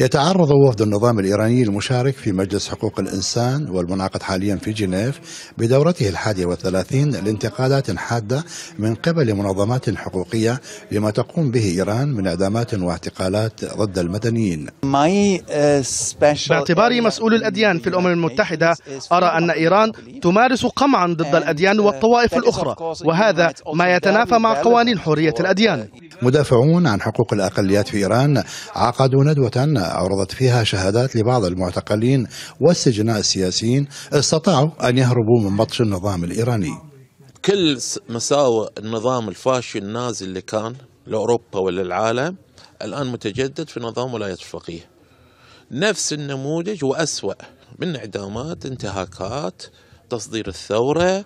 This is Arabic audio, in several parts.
يتعرض وفد النظام الإيراني المشارك في مجلس حقوق الإنسان والمنعقد حاليا في جنيف بدورته الحادية والثلاثين لانتقادات حادة من قبل منظمات حقوقية لما تقوم به إيران من إعدامات واعتقالات ضد المدنيين uh, باعتباري مسؤول الأديان في الأمم المتحدة أرى أن إيران تمارس قمعا ضد الأديان uh, والطوائف الأخرى وهذا ما يتنافى مع قوانين حرية الأديان uh, مدافعون عن حقوق الأقليات في إيران عقدوا ندوة عرضت فيها شهادات لبعض المعتقلين والسجناء السياسيين استطاعوا أن يهربوا من بطش النظام الإيراني كل مساوئ النظام الفاشي النازي اللي كان لأوروبا وللعالم الآن متجدد في نظام ولاية الفقيه نفس النموذج وأسوأ من إعدامات انتهاكات تصدير الثورة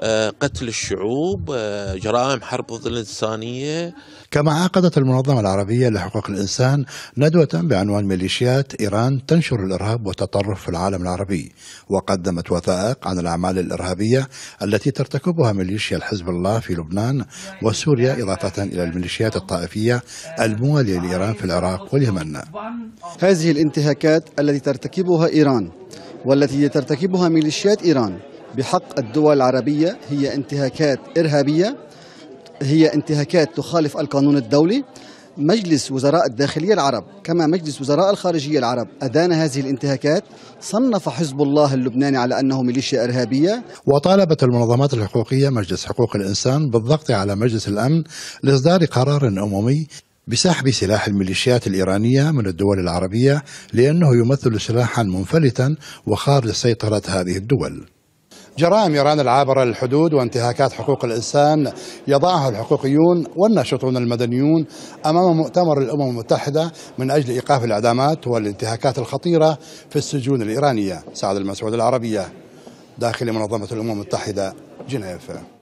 آه، قتل الشعوب آه، جرائم حرب ضد الإنسانية كما عقدت المنظمة العربية لحقوق الإنسان ندوة بعنوان ميليشيات إيران تنشر الإرهاب والتطرف في العالم العربي وقدمت وثائق عن الأعمال الإرهابية التي ترتكبها ميليشيا الحزب الله في لبنان وسوريا إضافة إلى الميليشيات الطائفية الموالية لإيران في العراق واليمن هذه الانتهاكات التي ترتكبها إيران والتي ترتكبها ميليشيات إيران بحق الدول العربية هي انتهاكات إرهابية هي انتهاكات تخالف القانون الدولي مجلس وزراء الداخلية العرب كما مجلس وزراء الخارجية العرب أدان هذه الانتهاكات صنف حزب الله اللبناني على أنه ميليشيا إرهابية وطالبت المنظمات الحقوقية مجلس حقوق الإنسان بالضغط على مجلس الأمن لإصدار قرار أممي بسحب سلاح الميليشيات الإيرانية من الدول العربية لأنه يمثل سلاحا منفلتا وخارج سيطرة هذه الدول جرائم إيران العابرة للحدود وانتهاكات حقوق الإنسان يضعها الحقوقيون والناشطون المدنيون أمام مؤتمر الأمم المتحدة من أجل إيقاف الإعدامات والانتهاكات الخطيرة في السجون الإيرانية سعد المسعود العربية داخل منظمة الأمم المتحدة جنيف